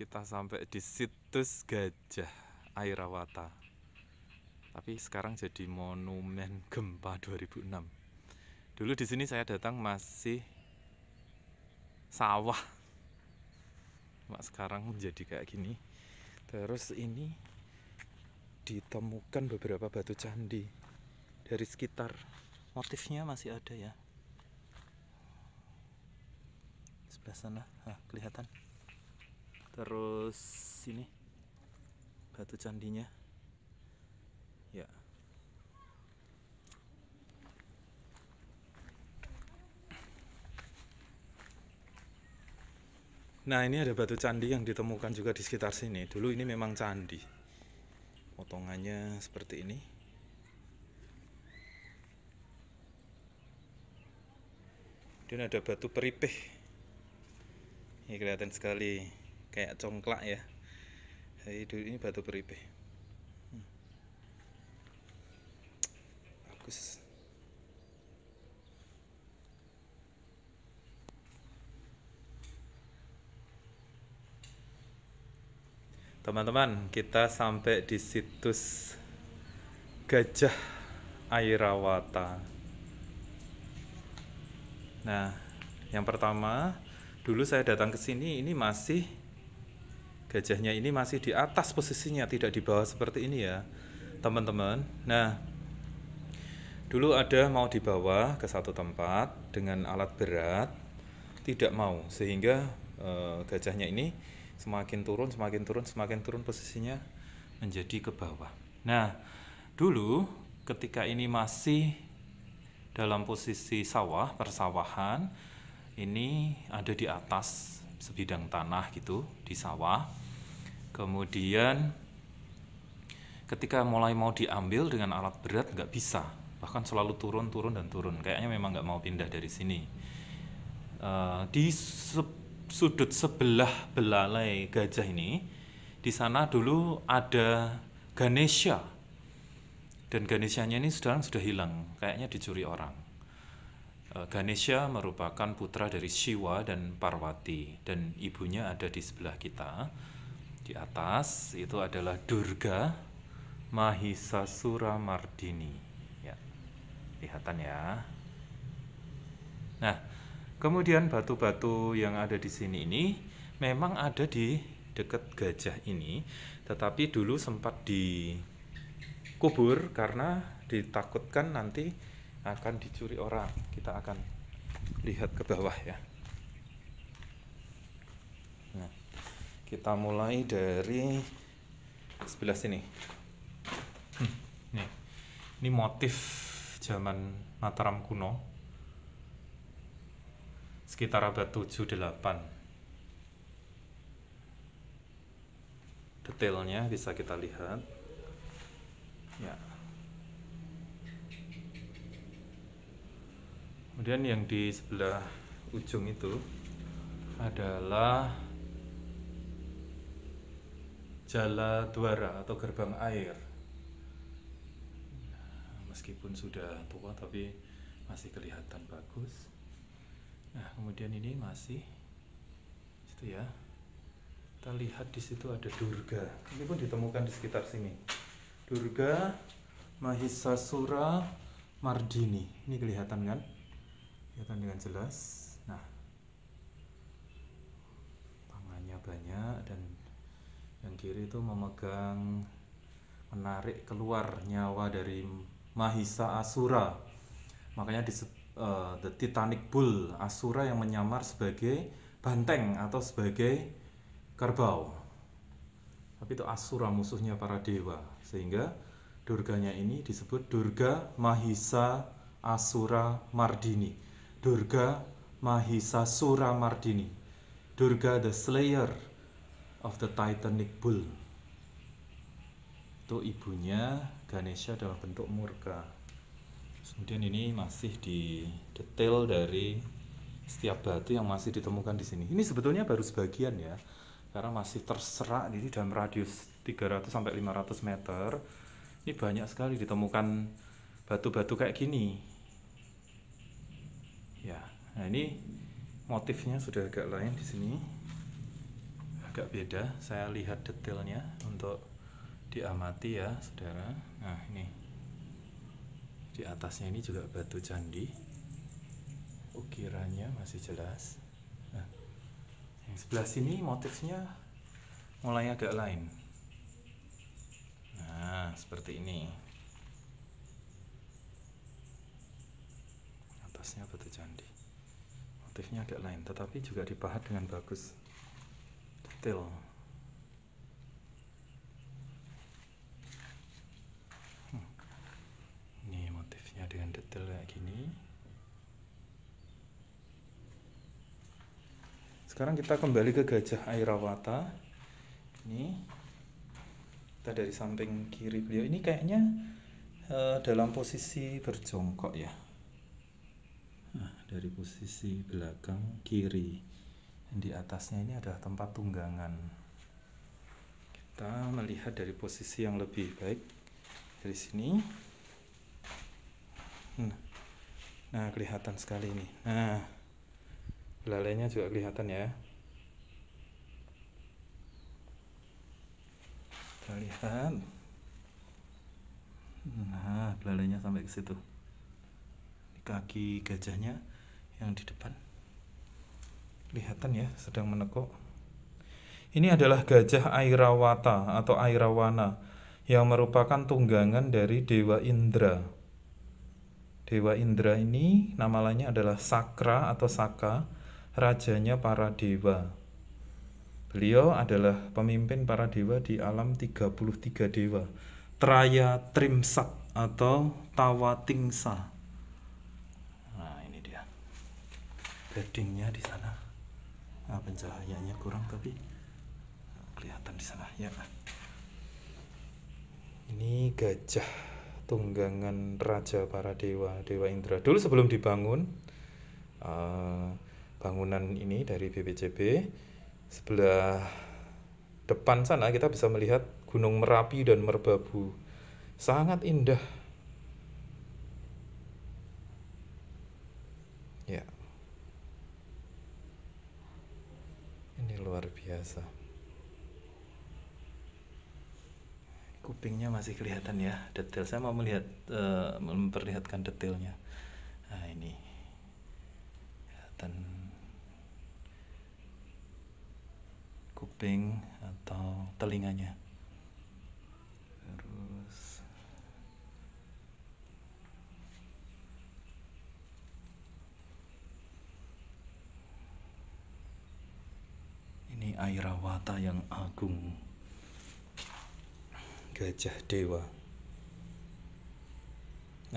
kita sampai di situs gajah Airawata tapi sekarang jadi monumen gempa 2006 dulu di sini saya datang masih sawah Mak sekarang menjadi kayak gini terus ini ditemukan beberapa batu candi dari sekitar motifnya masih ada ya sebelah sana Hah, kelihatan terus sini batu candinya ya Nah ini ada batu candi yang ditemukan juga di sekitar sini Dulu ini memang candi Potongannya seperti ini Dan ada batu peripih Ini kelihatan sekali kayak congklak ya jadi ini batu beribe hmm. bagus teman-teman kita sampai di situs gajah airawata nah yang pertama dulu saya datang ke sini ini masih gajahnya ini masih di atas posisinya tidak di bawah seperti ini ya teman-teman nah dulu ada mau dibawa ke satu tempat dengan alat berat tidak mau sehingga e, gajahnya ini semakin turun semakin turun semakin turun posisinya menjadi ke bawah nah dulu ketika ini masih dalam posisi sawah persawahan ini ada di atas sebidang tanah gitu di sawah kemudian ketika mulai mau diambil dengan alat berat nggak bisa bahkan selalu turun turun dan turun kayaknya memang nggak mau pindah dari sini uh, di se sudut sebelah belalai gajah ini di sana dulu ada Ganesha dan Ganeshanya ini sekarang sudah hilang kayaknya dicuri orang uh, Ganesha merupakan putra dari Shiva dan Parwati dan ibunya ada di sebelah kita di atas itu adalah Durga Mahisasura Mardini. Ya. Kelihatan ya. Nah, kemudian batu-batu yang ada di sini ini memang ada di dekat gajah ini, tetapi dulu sempat dikubur karena ditakutkan nanti akan dicuri orang. Kita akan lihat ke bawah ya. Nah kita mulai dari sebelah sini hmm, nih ini motif zaman Mataram kuno sekitar abad 78 detailnya bisa kita lihat ya kemudian yang di sebelah ujung itu adalah jala duara atau gerbang air nah, meskipun sudah tua tapi masih kelihatan bagus nah kemudian ini masih itu ya kita lihat di situ ada Durga ini pun ditemukan di sekitar sini Durga Mahisasura Mardini ini kelihatan kan kelihatan dengan jelas nah tangannya banyak dan yang kiri itu memegang menarik keluar nyawa dari Mahisa Asura makanya di uh, eh, The Titanic Bull Asura yang menyamar sebagai banteng atau sebagai kerbau tapi itu Asura musuhnya para dewa sehingga Durganya ini disebut Durga Mahisa Asura Mardini Durga Mahisa Sura Mardini Durga the Slayer of the Titanic Bull itu ibunya Ganesha dalam bentuk murka kemudian ini masih di detail dari setiap batu yang masih ditemukan di sini ini sebetulnya baru sebagian ya karena masih terserak di dalam radius 300 sampai 500 meter ini banyak sekali ditemukan batu-batu kayak gini ya nah ini motifnya sudah agak lain di sini agak beda saya lihat detailnya untuk diamati ya saudara nah ini di atasnya ini juga batu candi ukirannya masih jelas nah yang sebelah sini motifnya mulai agak lain nah seperti ini atasnya batu candi motifnya agak lain tetapi juga dipahat dengan bagus detail hmm. ini motifnya dengan detail kayak gini sekarang kita kembali ke gajah airawata ini kita dari samping kiri beliau ini kayaknya e, dalam posisi berjongkok ya nah, dari posisi belakang kiri di atasnya ini adalah tempat tunggangan kita melihat dari posisi yang lebih baik dari sini nah, nah kelihatan sekali ini nah belalainya juga kelihatan ya kita lihat nah belalainya sampai ke situ kaki gajahnya yang di depan kelihatan ya sedang menekuk ini adalah gajah Airawata atau Airawana yang merupakan tunggangan dari Dewa Indra. Dewa Indra ini nama lainnya adalah Sakra atau Saka, rajanya para dewa. Beliau adalah pemimpin para dewa di alam 33 dewa. Traya Trimsat atau Tawatingsa. Nah, ini dia. Beddingnya di sana nah, pencahayaannya kurang tapi ah, kelihatan di sana ya ini gajah tunggangan raja para dewa dewa Indra dulu sebelum dibangun uh, bangunan ini dari BPJB sebelah depan sana kita bisa melihat Gunung Merapi dan Merbabu sangat indah luar biasa kupingnya masih kelihatan ya detail saya mau melihat uh, memperlihatkan detailnya nah ini kelihatan kuping atau telinganya Dewata yang agung Gajah Dewa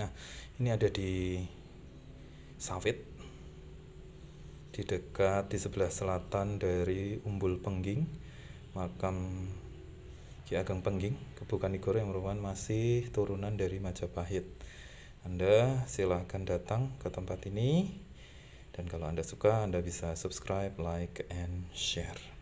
Nah ini ada di sawit di dekat di sebelah selatan dari Umbul Pengging makam Ki Ageng Pengging Kebukan Igor yang merupakan masih turunan dari Majapahit Anda silahkan datang ke tempat ini dan kalau Anda suka, Anda bisa subscribe, like, and share.